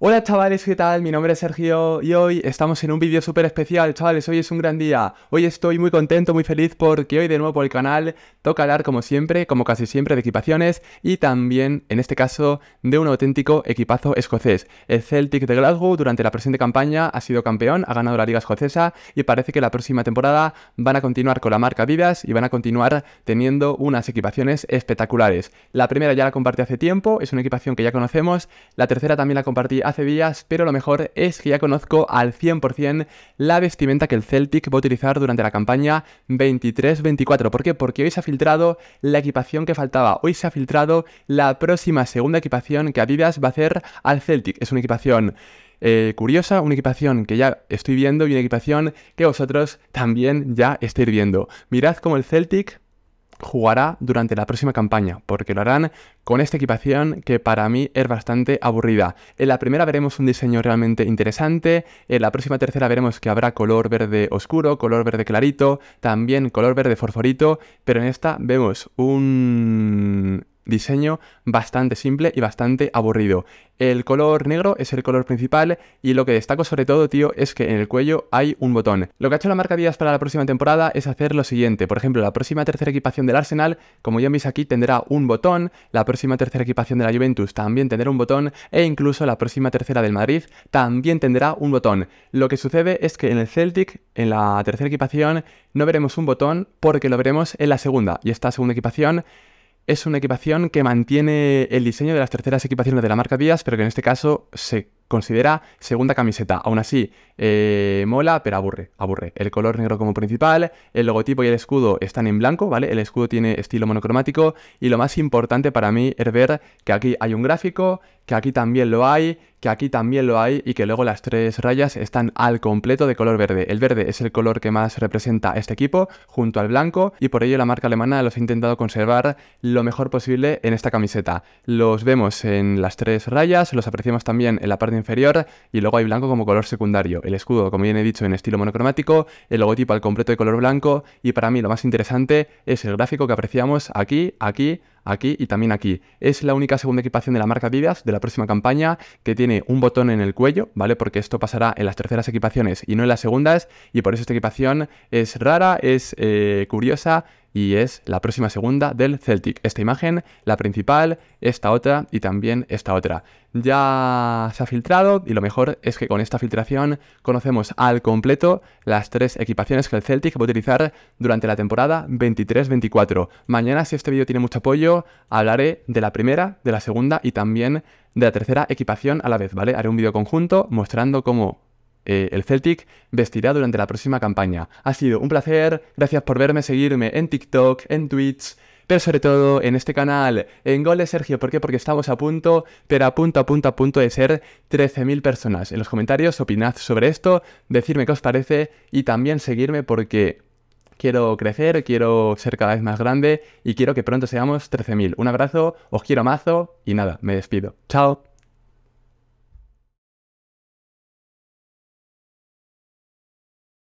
Hola chavales, ¿qué tal? Mi nombre es Sergio y hoy estamos en un vídeo súper especial, chavales, hoy es un gran día. Hoy estoy muy contento, muy feliz porque hoy de nuevo por el canal toca hablar como siempre, como casi siempre, de equipaciones y también, en este caso, de un auténtico equipazo escocés. El Celtic de Glasgow durante la presente campaña ha sido campeón, ha ganado la liga escocesa y parece que la próxima temporada van a continuar con la marca Vidas y van a continuar teniendo unas equipaciones espectaculares. La primera ya la compartí hace tiempo, es una equipación que ya conocemos, la tercera también la compartí hace días, pero lo mejor es que ya conozco al 100% la vestimenta que el Celtic va a utilizar durante la campaña 23-24. ¿Por qué? Porque hoy se ha filtrado la equipación que faltaba. Hoy se ha filtrado la próxima segunda equipación que Adidas va a hacer al Celtic. Es una equipación eh, curiosa, una equipación que ya estoy viendo y una equipación que vosotros también ya estáis viendo. Mirad cómo el Celtic jugará durante la próxima campaña, porque lo harán con esta equipación que para mí es bastante aburrida. En la primera veremos un diseño realmente interesante, en la próxima tercera veremos que habrá color verde oscuro, color verde clarito, también color verde forforito, pero en esta vemos un diseño bastante simple y bastante aburrido. El color negro es el color principal y lo que destaco sobre todo, tío, es que en el cuello hay un botón. Lo que ha hecho la marca Díaz para la próxima temporada es hacer lo siguiente. Por ejemplo, la próxima tercera equipación del Arsenal, como ya veis aquí, tendrá un botón. La próxima tercera equipación de la Juventus también tendrá un botón. E incluso la próxima tercera del Madrid también tendrá un botón. Lo que sucede es que en el Celtic, en la tercera equipación, no veremos un botón porque lo veremos en la segunda. Y esta segunda equipación es una equipación que mantiene el diseño de las terceras equipaciones de la marca Díaz, pero que en este caso se considera segunda camiseta. Aún así, eh, mola, pero aburre, aburre. El color negro como principal, el logotipo y el escudo están en blanco, ¿vale? El escudo tiene estilo monocromático y lo más importante para mí es ver que aquí hay un gráfico que aquí también lo hay, que aquí también lo hay y que luego las tres rayas están al completo de color verde. El verde es el color que más representa este equipo junto al blanco y por ello la marca alemana los ha intentado conservar lo mejor posible en esta camiseta. Los vemos en las tres rayas, los apreciamos también en la parte inferior y luego hay blanco como color secundario. El escudo, como bien he dicho, en estilo monocromático, el logotipo al completo de color blanco y para mí lo más interesante es el gráfico que apreciamos aquí, aquí, aquí y también aquí. Es la única segunda equipación de la marca Vidas, de la próxima campaña que tiene un botón en el cuello, ¿vale? Porque esto pasará en las terceras equipaciones y no en las segundas y por eso esta equipación es rara, es eh, curiosa y es la próxima segunda del Celtic. Esta imagen, la principal, esta otra y también esta otra. Ya se ha filtrado y lo mejor es que con esta filtración conocemos al completo las tres equipaciones que el Celtic va a utilizar durante la temporada 23-24. Mañana, si este vídeo tiene mucho apoyo, hablaré de la primera, de la segunda y también de la tercera equipación a la vez, ¿vale? Haré un vídeo conjunto mostrando cómo eh, el Celtic vestirá durante la próxima campaña. Ha sido un placer, gracias por verme, seguirme en TikTok, en Twitch, pero sobre todo en este canal, en Goles Sergio, ¿por qué? Porque estamos a punto, pero a punto, a punto, a punto de ser 13.000 personas. En los comentarios opinad sobre esto, decirme qué os parece y también seguirme porque quiero crecer, quiero ser cada vez más grande y quiero que pronto seamos 13.000. Un abrazo, os quiero mazo y nada, me despido. Chao.